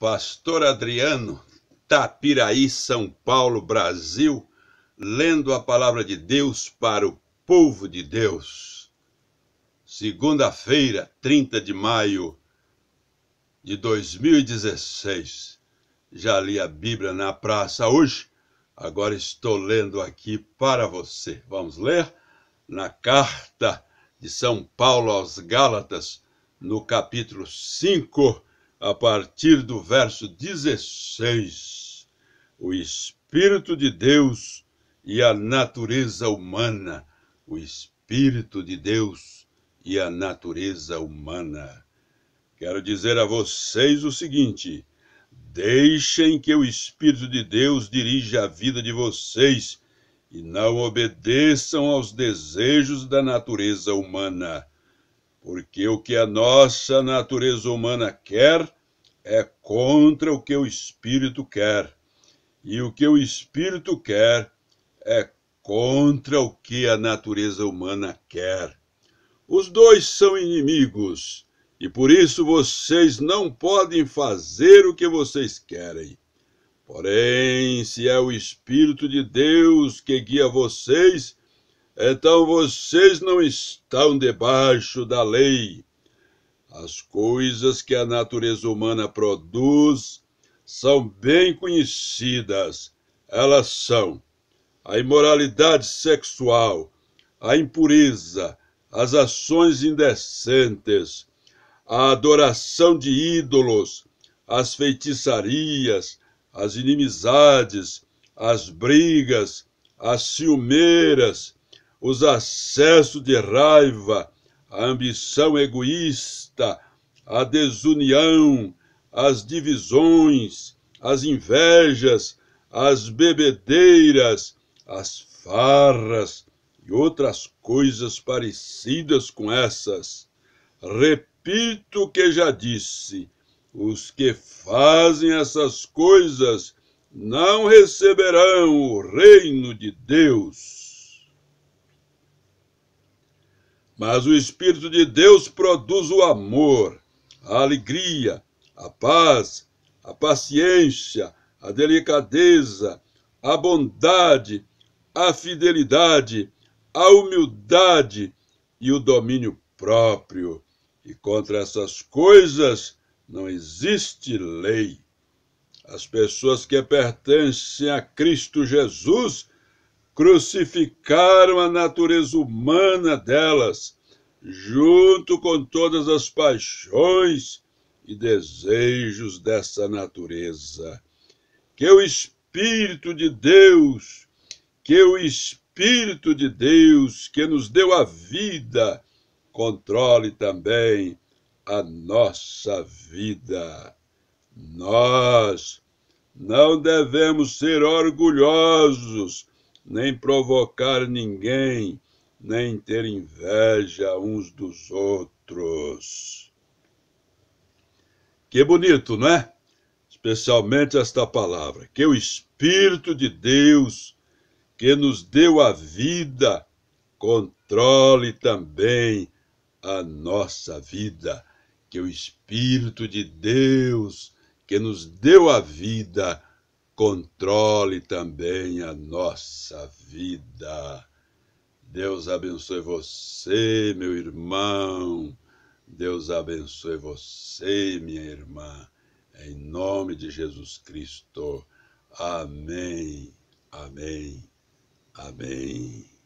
Pastor Adriano, Tapiraí, São Paulo, Brasil, lendo a palavra de Deus para o povo de Deus. Segunda-feira, 30 de maio de 2016. Já li a Bíblia na praça hoje, agora estou lendo aqui para você. Vamos ler na carta de São Paulo aos Gálatas, no capítulo 5 a partir do verso 16, o Espírito de Deus e a natureza humana, o Espírito de Deus e a natureza humana. Quero dizer a vocês o seguinte: deixem que o Espírito de Deus dirija a vida de vocês e não obedeçam aos desejos da natureza humana porque o que a nossa natureza humana quer é contra o que o espírito quer, e o que o espírito quer é contra o que a natureza humana quer. Os dois são inimigos, e por isso vocês não podem fazer o que vocês querem. Porém, se é o Espírito de Deus que guia vocês, então vocês não estão debaixo da lei. As coisas que a natureza humana produz são bem conhecidas. Elas são a imoralidade sexual, a impureza, as ações indecentes, a adoração de ídolos, as feitiçarias, as inimizades, as brigas, as ciumeiras, os acessos de raiva, a ambição egoísta, a desunião, as divisões, as invejas, as bebedeiras, as farras e outras coisas parecidas com essas. Repito o que já disse: os que fazem essas coisas não receberão o reino de Deus. Mas o Espírito de Deus produz o amor, a alegria, a paz, a paciência, a delicadeza, a bondade, a fidelidade, a humildade e o domínio próprio. E contra essas coisas não existe lei. As pessoas que pertencem a Cristo Jesus crucificaram a natureza humana delas, junto com todas as paixões e desejos dessa natureza. Que o Espírito de Deus, que o Espírito de Deus que nos deu a vida, controle também a nossa vida. Nós não devemos ser orgulhosos nem provocar ninguém, nem ter inveja uns dos outros. Que bonito, não é? Especialmente esta palavra, que o Espírito de Deus, que nos deu a vida, controle também a nossa vida. Que o Espírito de Deus, que nos deu a vida, controle também a nossa vida. Deus abençoe você, meu irmão. Deus abençoe você, minha irmã. Em nome de Jesus Cristo. Amém. Amém. Amém.